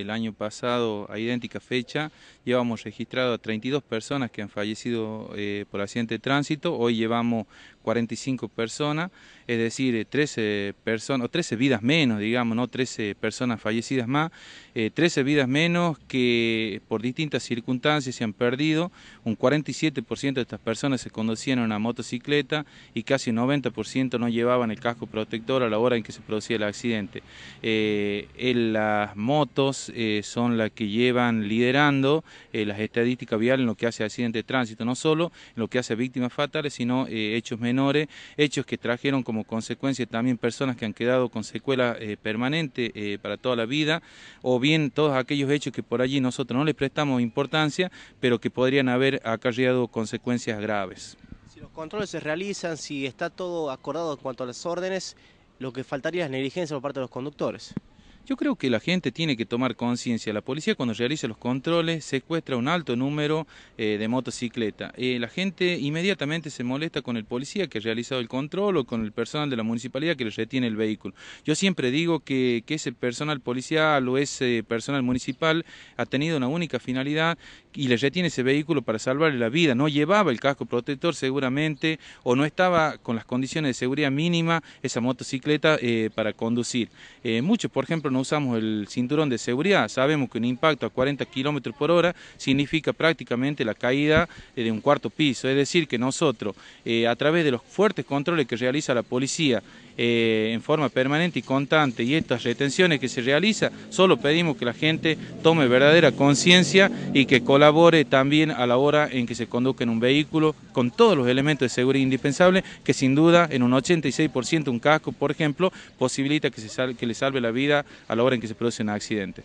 el año pasado a idéntica fecha llevamos registrado a 32 personas que han fallecido eh, por accidente de tránsito, hoy llevamos 45 personas, es decir, 13 eh, personas, o 13 vidas menos, digamos, no 13 personas fallecidas más, 13 eh, vidas menos que por distintas circunstancias se han perdido, un 47% de estas personas se conducían en una motocicleta y casi un 90% no llevaban el casco protector a la hora en que se producía el accidente. en las motos eh, son las que llevan liderando eh, las estadísticas viales en lo que hace a accidente de tránsito, no solo en lo que hace víctimas fatales, sino eh, hechos menores, hechos que trajeron como consecuencia también personas que han quedado con secuela permanente para toda la vida, o bien todos aquellos hechos que por allí nosotros no les prestamos importancia, pero que podrían haber acarreado consecuencias graves. Si los controles se realizan, si está todo acordado en cuanto a las órdenes, lo que faltaría es negligencia por parte de los conductores. Yo creo que la gente tiene que tomar conciencia. La policía cuando realiza los controles secuestra un alto número eh, de motocicletas. Eh, la gente inmediatamente se molesta con el policía que ha realizado el control o con el personal de la municipalidad que le retiene el vehículo. Yo siempre digo que, ese personal policial o ese personal municipal ha tenido una única finalidad y le retiene ese vehículo para salvarle la vida. No llevaba el casco protector seguramente o no estaba con las condiciones de seguridad mínima esa motocicleta eh, para conducir. muchos, por ejemplo, no usamos el cinturón de seguridad, sabemos que un impacto a 40 kilómetros por hora significa prácticamente la caída eh, de un cuarto piso. Es decir, que nosotros, eh, a través de los fuertes controles que realiza la policía eh, en forma permanente y constante y estas retenciones que se realizan, solo pedimos que la gente tome verdadera conciencia y que colabore también a la hora en que se conduzca en un vehículo con todos los elementos de seguridad indispensables, que sin duda en un 86% un casco, por ejemplo, posibilita que, se que le salve la vida a la hora en que se produce un accidente.